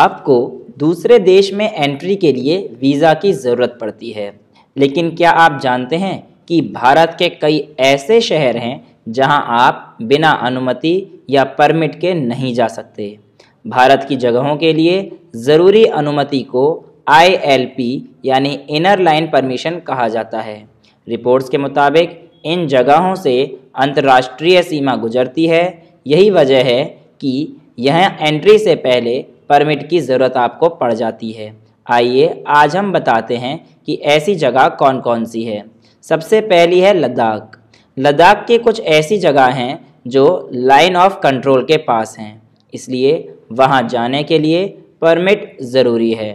आपको दूसरे देश में एंट्री के लिए वीज़ा की ज़रूरत पड़ती है लेकिन क्या आप जानते हैं कि भारत के कई ऐसे शहर हैं जहां आप बिना अनुमति या परमिट के नहीं जा सकते भारत की जगहों के लिए ज़रूरी अनुमति को आईएलपी यानी इनर लाइन परमिशन कहा जाता है रिपोर्ट्स के मुताबिक इन जगहों से अंतर्राष्ट्रीय सीमा गुजरती है यही वजह है कि यह एंट्री से पहले परमिट की ज़रूरत आपको पड़ जाती है आइए आज हम बताते हैं कि ऐसी जगह कौन कौन सी है सबसे पहली है लद्दाख लद्दाख के कुछ ऐसी जगह हैं जो लाइन ऑफ कंट्रोल के पास हैं इसलिए वहाँ जाने के लिए परमिट ज़रूरी है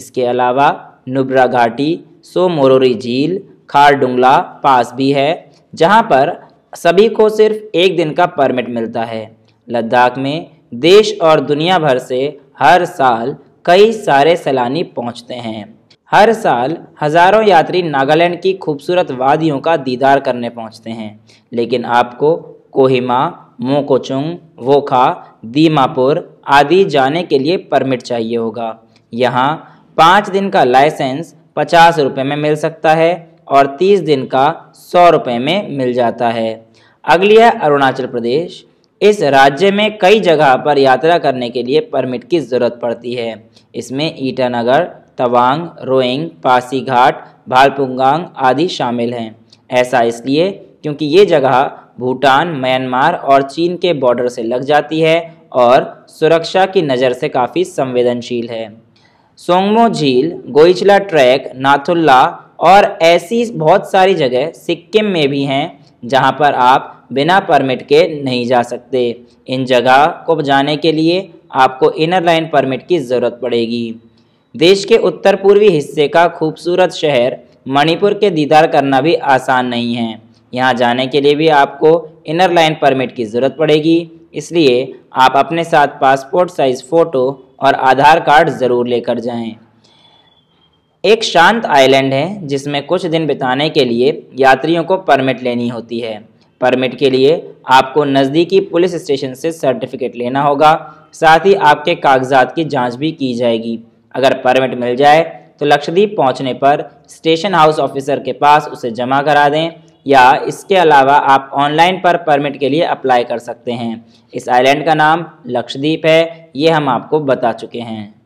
इसके अलावा नुब्रा घाटी सोमोरोरी झील खारडुंगला पास भी है जहाँ पर सभी को सिर्फ एक दिन का परमिट मिलता है लद्दाख में देश और दुनिया भर से हर साल कई सारे सैलानी पहुंचते हैं हर साल हजारों यात्री नागालैंड की खूबसूरत वादियों का दीदार करने पहुंचते हैं लेकिन आपको कोहिमा मोकोचुंग वोखा दीमापुर आदि जाने के लिए परमिट चाहिए होगा यहाँ पाँच दिन का लाइसेंस पचास रुपये में मिल सकता है और तीस दिन का सौ रुपये में मिल जाता है अगली है अरुणाचल प्रदेश इस राज्य में कई जगह पर यात्रा करने के लिए परमिट की ज़रूरत पड़ती है इसमें ईटानगर तवांग रोइंग पासीघाट भालपुंगांग आदि शामिल हैं ऐसा इसलिए क्योंकि ये जगह भूटान म्यांमार और चीन के बॉर्डर से लग जाती है और सुरक्षा की नज़र से काफ़ी संवेदनशील है सोंगमो झील गोइचला ट्रैक नाथुल्ला और ऐसी बहुत सारी जगह सिक्किम में भी हैं जहाँ पर आप बिना परमिट के नहीं जा सकते इन जगह को जाने के लिए आपको इनर लाइन परमिट की ज़रूरत पड़ेगी देश के उत्तर पूर्वी हिस्से का खूबसूरत शहर मणिपुर के दीदार करना भी आसान नहीं है यहाँ जाने के लिए भी आपको इनर लाइन परमिट की ज़रूरत पड़ेगी इसलिए आप अपने साथ पासपोर्ट साइज़ फ़ोटो और आधार कार्ड ज़रूर लेकर जाएं। एक शांत आइलैंड है जिसमें कुछ दिन बिताने के लिए यात्रियों को परमिट लेनी होती है परमिट के लिए आपको नज़दीकी पुलिस स्टेशन से सर्टिफिकेट लेना होगा साथ ही आपके कागजात की जांच भी की जाएगी अगर परमिट मिल जाए तो लक्षद्वीप पहुंचने पर स्टेशन हाउस ऑफिसर के पास उसे जमा करा दें या इसके अलावा आप ऑनलाइन पर परमिट के लिए अप्लाई कर सकते हैं इस आइलैंड का नाम लक्षद्वीप है ये हम आपको बता चुके हैं